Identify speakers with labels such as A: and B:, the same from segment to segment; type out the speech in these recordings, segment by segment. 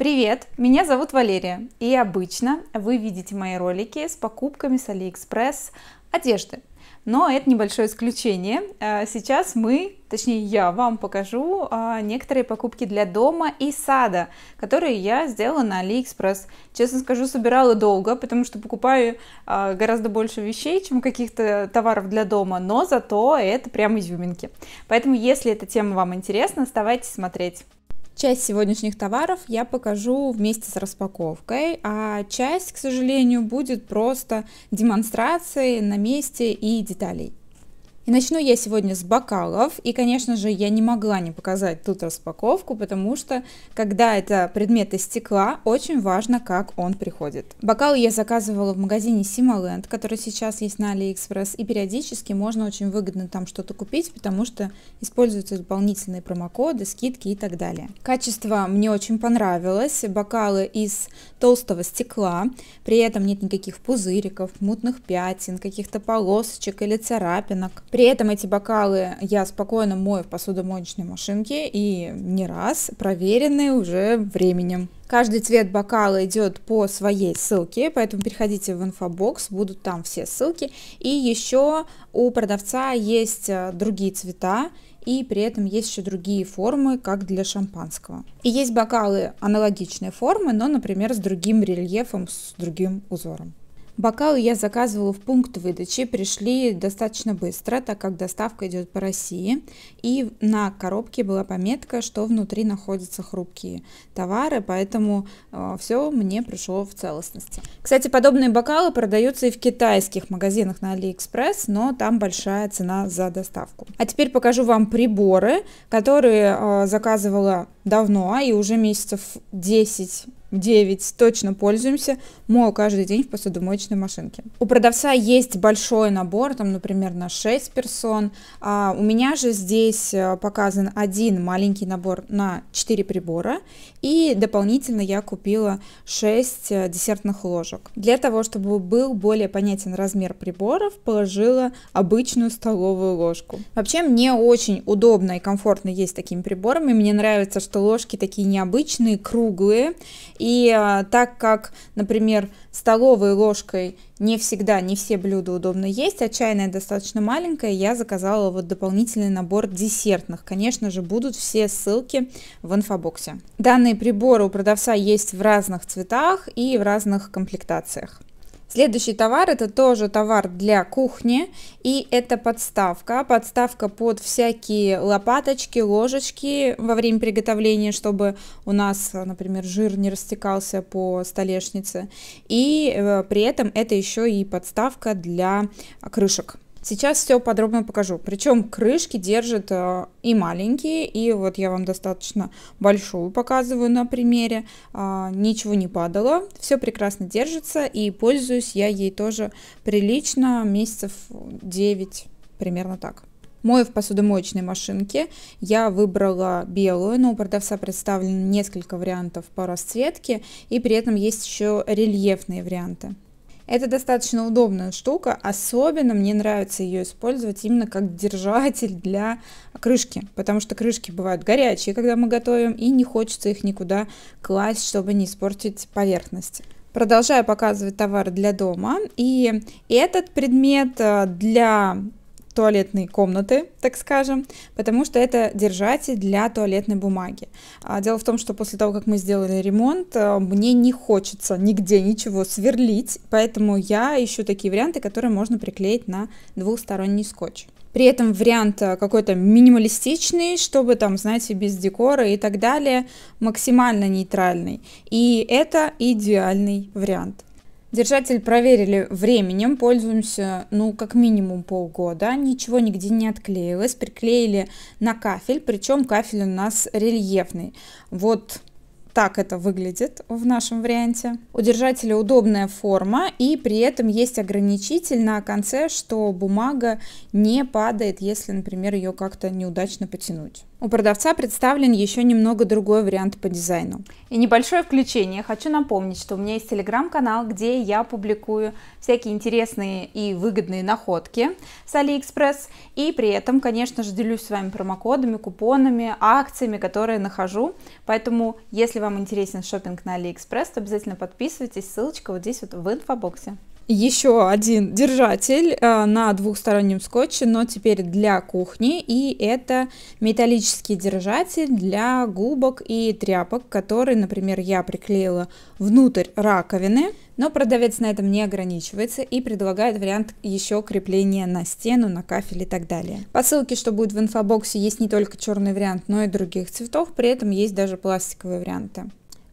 A: Привет, меня зовут Валерия, и обычно вы видите мои ролики с покупками с Алиэкспресс одежды. Но это небольшое исключение. А, сейчас мы, точнее я вам покажу а, некоторые покупки для дома и сада, которые я сделала на Алиэкспресс. Честно скажу, собирала долго, потому что покупаю а, гораздо больше вещей, чем каких-то товаров для дома, но зато это прям изюминки. Поэтому, если эта тема вам интересна, оставайтесь смотреть. Часть сегодняшних товаров я покажу вместе с распаковкой, а часть, к сожалению, будет просто демонстрацией на месте и деталей. И начну я сегодня с бокалов. И, конечно же, я не могла не показать тут распаковку, потому что, когда это предметы стекла, очень важно, как он приходит. Бокалы я заказывала в магазине Simaland, который сейчас есть на AliExpress, и периодически можно очень выгодно там что-то купить, потому что используются дополнительные промокоды, скидки и так далее. Качество мне очень понравилось. Бокалы из толстого стекла, при этом нет никаких пузыриков, мутных пятен, каких-то полосочек или царапинок. При этом эти бокалы я спокойно мою в посудомоечной машинке и не раз проверенные уже временем. Каждый цвет бокала идет по своей ссылке, поэтому переходите в инфобокс, будут там все ссылки. И еще у продавца есть э, другие цвета, и при этом есть еще другие формы, как для шампанского. И есть бокалы аналогичной формы, но, например, с другим рельефом, с другим узором. Бокалы я заказывала в пункт выдачи, пришли достаточно быстро, так как доставка идет по России. И на коробке была пометка, что внутри находятся хрупкие товары, поэтому э, все мне пришло в целостности. Кстати, подобные бокалы продаются и в китайских магазинах на AliExpress, но там большая цена за доставку. А теперь покажу вам приборы, которые э, заказывала давно и уже месяцев 10 9 точно пользуемся, мою каждый день в посудомоечной машинке. У продавца есть большой набор, там, например, на 6 персон. А у меня же здесь э, показан один маленький набор на 4 прибора. И дополнительно я купила 6 э, десертных ложек. Для того, чтобы был более понятен размер приборов, положила обычную столовую ложку. Вообще, мне очень удобно и комфортно есть такими приборами. Мне нравится, что ложки такие необычные, круглые и а, так как, например, столовой ложкой не всегда, не все блюда удобно есть, а чайная достаточно маленькая, я заказала вот дополнительный набор десертных. Конечно же, будут все ссылки в инфобоксе. Данные приборы у продавца есть в разных цветах и в разных комплектациях. Следующий товар это тоже товар для кухни и это подставка. Подставка под всякие лопаточки, ложечки во время приготовления, чтобы у нас, например, жир не растекался по столешнице. И э, при этом это еще и подставка для крышек. Сейчас все подробно покажу. Причем крышки держат э, и маленькие, и вот я вам достаточно большую показываю на примере. А, ничего не падало, все прекрасно держится, и пользуюсь я ей тоже прилично, месяцев 9, примерно так. Мою в посудомоечной машинке я выбрала белую, но у продавца представлено несколько вариантов по расцветке, и при этом есть еще рельефные варианты. Это достаточно удобная штука, особенно мне нравится ее использовать именно как держатель для крышки, потому что крышки бывают горячие, когда мы готовим, и не хочется их никуда класть, чтобы не испортить поверхность. Продолжаю показывать товар для дома. И этот предмет э, для туалетной комнаты, так скажем, потому что это держатель для туалетной бумаги. А, дело в том, что после того, как мы сделали ремонт, а, мне не хочется нигде ничего сверлить, поэтому я ищу такие варианты, которые можно приклеить на двухсторонний скотч. При этом вариант а, какой-то минималистичный, чтобы там, знаете, без декора и так далее, максимально нейтральный. И это идеальный вариант. Держатель проверили временем, пользуемся, ну, как минимум полгода. Ничего нигде не отклеилось, приклеили на кафель, причем кафель у нас рельефный. Вот так это выглядит в нашем варианте. У держателя удобная форма и при этом есть ограничитель на конце, что бумага не падает, если, например, ее как-то неудачно потянуть. У продавца представлен еще немного другой вариант по дизайну. И небольшое включение. Хочу напомнить, что у меня есть телеграм-канал, где я публикую всякие интересные и выгодные находки с AliExpress, И при этом, конечно же, делюсь с вами промокодами, купонами, акциями, которые нахожу. Поэтому, если вам интересен шопинг на AliExpress, то обязательно подписывайтесь. Ссылочка вот здесь вот в инфобоксе еще один держатель э, на двухстороннем скотче, но теперь для кухни. И это металлический держатель для губок и тряпок, который, например, я приклеила внутрь раковины. Но продавец на этом не ограничивается и предлагает вариант еще крепления на стену, на кафель и так далее. По ссылке, что будет в инфобоксе, есть не только черный вариант, но и других цветов, при этом есть даже пластиковые варианты.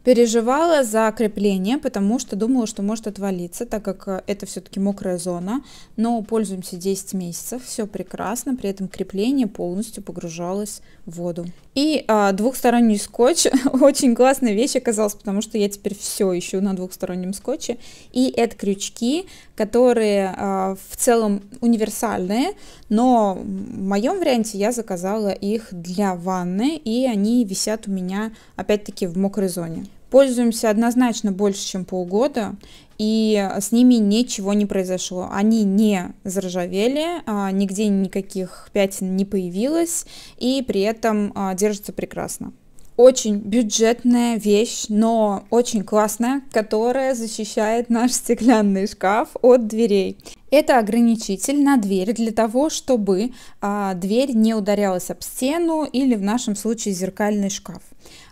A: Переживала за крепление, потому что думала, что может отвалиться, так как э, это все-таки мокрая зона. Но пользуемся 10 месяцев, все прекрасно. При этом крепление полностью погружалось в воду. И а, двухсторонний скотч. Очень классная вещь оказалась, потому что я теперь все ищу на двухстороннем скотче. И это крючки, которые а, в целом универсальные, но в моем варианте я заказала их для ванны, и они висят у меня опять-таки в мокрой зоне. Пользуемся однозначно больше, чем полгода, и с ними ничего не произошло. Они не заржавели, а, нигде никаких пятен не появилось, и при этом а, держатся прекрасно очень бюджетная вещь, но очень классная, которая защищает наш стеклянный шкаф от дверей. Это ограничитель на дверь для того, чтобы а, дверь не ударялась об стену или в нашем случае зеркальный шкаф.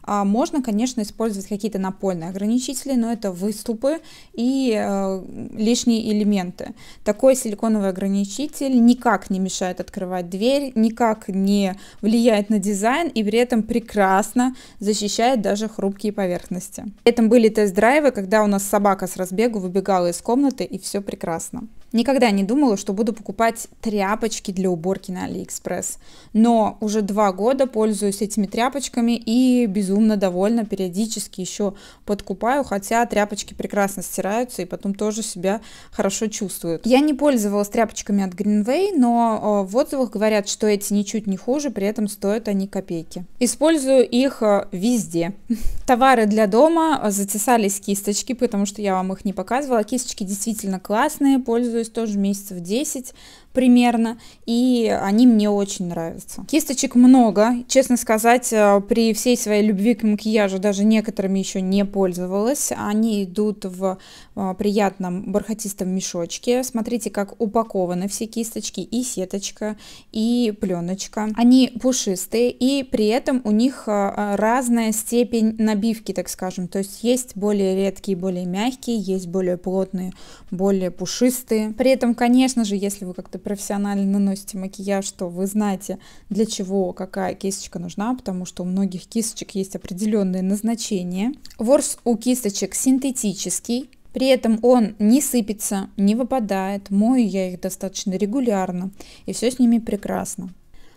A: А, можно, конечно, использовать какие-то напольные ограничители, но это выступы и э, лишние элементы. Такой силиконовый ограничитель никак не мешает открывать дверь, никак не влияет на дизайн и при этом прекрасно защищает даже хрупкие поверхности. При были тест-драйвы, когда у нас собака с разбегу выбегала из комнаты и все прекрасно. Никогда не думала, что буду покупать тряпочки для уборки на Алиэкспресс. Но уже два года пользуюсь этими тряпочками и безумно довольна. Периодически еще подкупаю, хотя тряпочки прекрасно стираются и потом тоже себя хорошо чувствуют. Я не пользовалась тряпочками от Greenway, но э, в отзывах говорят, что эти ничуть не хуже, при этом стоят они копейки. Использую их э, везде. Товары для дома. Э, затесались кисточки, потому что я вам их не показывала. Кисточки действительно классные, пользуюсь тоже месяцев 10 примерно, и они мне очень нравятся. Кисточек много, честно сказать, э, при всей своей любви к макияжу даже некоторыми еще не пользовалась. Они идут в э, приятном бархатистом мешочке. Смотрите, как упакованы все кисточки, и сеточка, и пленочка. Они пушистые, и при этом у них э, разная степень набивки, так скажем. То есть есть более редкие, более мягкие, есть более плотные, более пушистые. При этом, конечно же, если вы как-то профессионально наносите макияж, то вы знаете, для чего какая кисточка нужна, потому что у многих кисточек есть определенные назначения. Ворс у кисточек синтетический, при этом он не сыпется, не выпадает, мою я их достаточно регулярно, и все с ними прекрасно.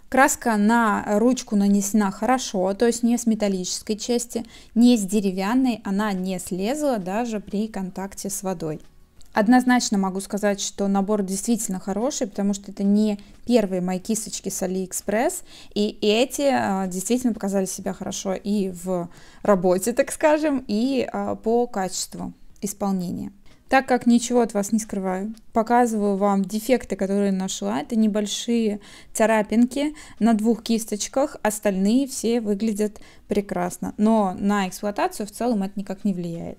A: Краска на ручку нанесена хорошо, то есть не с металлической части, не с деревянной, она не слезла даже при контакте с водой. Однозначно могу сказать, что набор действительно хороший, потому что это не первые мои кисточки с AliExpress, и эти а, действительно показали себя хорошо и в работе, так скажем, и а, по качеству исполнения. Так как ничего от вас не скрываю, показываю вам дефекты, которые нашла. Это небольшие царапинки на двух кисточках, остальные все выглядят прекрасно. Но на эксплуатацию в целом это никак не влияет.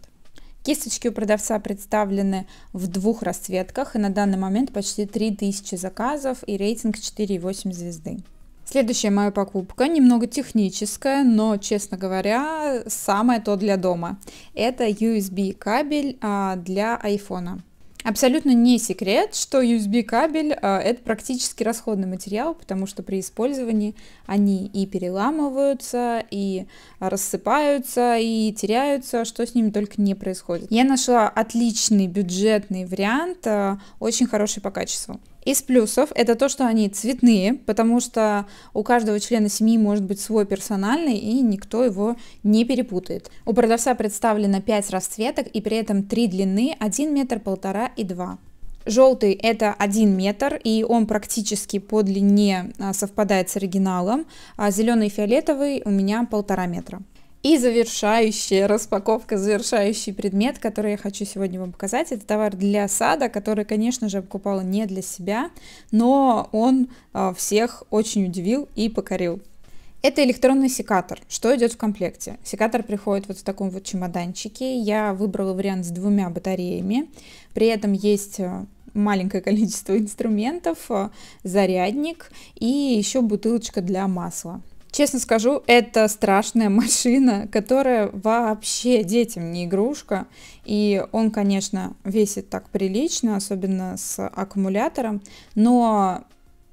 A: Кисточки у продавца представлены в двух расцветках и на данный момент почти 3000 заказов и рейтинг 4,8 звезды. Следующая моя покупка, немного техническая, но, честно говоря, самое то для дома. Это USB кабель а, для iPhone. Абсолютно не секрет, что USB-кабель а, это практически расходный материал, потому что при использовании они и переламываются, и рассыпаются, и теряются, что с ними только не происходит. Я нашла отличный бюджетный вариант, а, очень хороший по качеству. Из плюсов это то, что они цветные, потому что у каждого члена семьи может быть свой персональный, и никто его не перепутает. У продавца представлено 5 расцветок, и при этом 3 длины 1 метр, 1,5 и 2. Желтый это 1 метр, и он практически по длине а, совпадает с оригиналом, а зеленый и фиолетовый у меня полтора метра. И завершающая распаковка, завершающий предмет, который я хочу сегодня вам показать, это товар для сада, который, конечно же, покупала не для себя, но он а, всех очень удивил и покорил. Это электронный секатор. Что идет в комплекте? Секатор приходит вот в таком вот чемоданчике. Я выбрала вариант с двумя батареями. При этом есть а, маленькое количество инструментов, а, зарядник и еще бутылочка для масла. Честно скажу, это страшная машина, которая вообще детям не игрушка. И он, конечно, весит так прилично, особенно с аккумулятором, но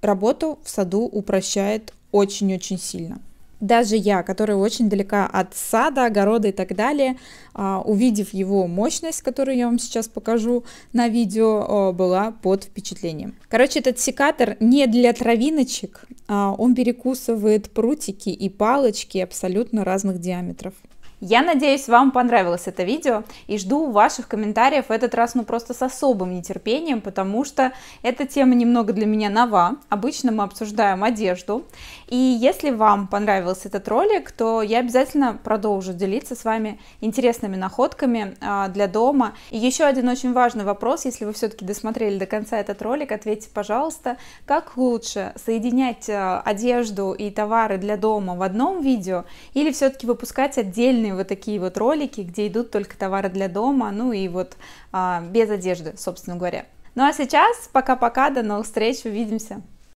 A: работу в саду упрощает очень-очень сильно даже я, которая очень далека от сада, огорода и так далее, а, увидев его мощность, которую я вам сейчас покажу на видео, была под впечатлением. Короче, этот секатор не для травиночек, а он перекусывает прутики и палочки абсолютно разных диаметров. Я надеюсь, вам понравилось это видео и жду ваших комментариев в этот раз ну просто с особым нетерпением, потому что эта тема немного для меня нова. Обычно мы обсуждаем одежду. И если вам понравился этот ролик, то я обязательно продолжу делиться с вами интересными находками а, для дома. И еще один очень важный вопрос, если вы все-таки досмотрели до конца этот ролик, ответьте, пожалуйста, как лучше соединять а, одежду и товары для дома в одном видео или все-таки выпускать отдельные отдельные вот такие вот ролики, где идут только товары для дома, ну и вот а, без одежды, собственно говоря. Ну а сейчас пока-пока, до новых встреч, увидимся!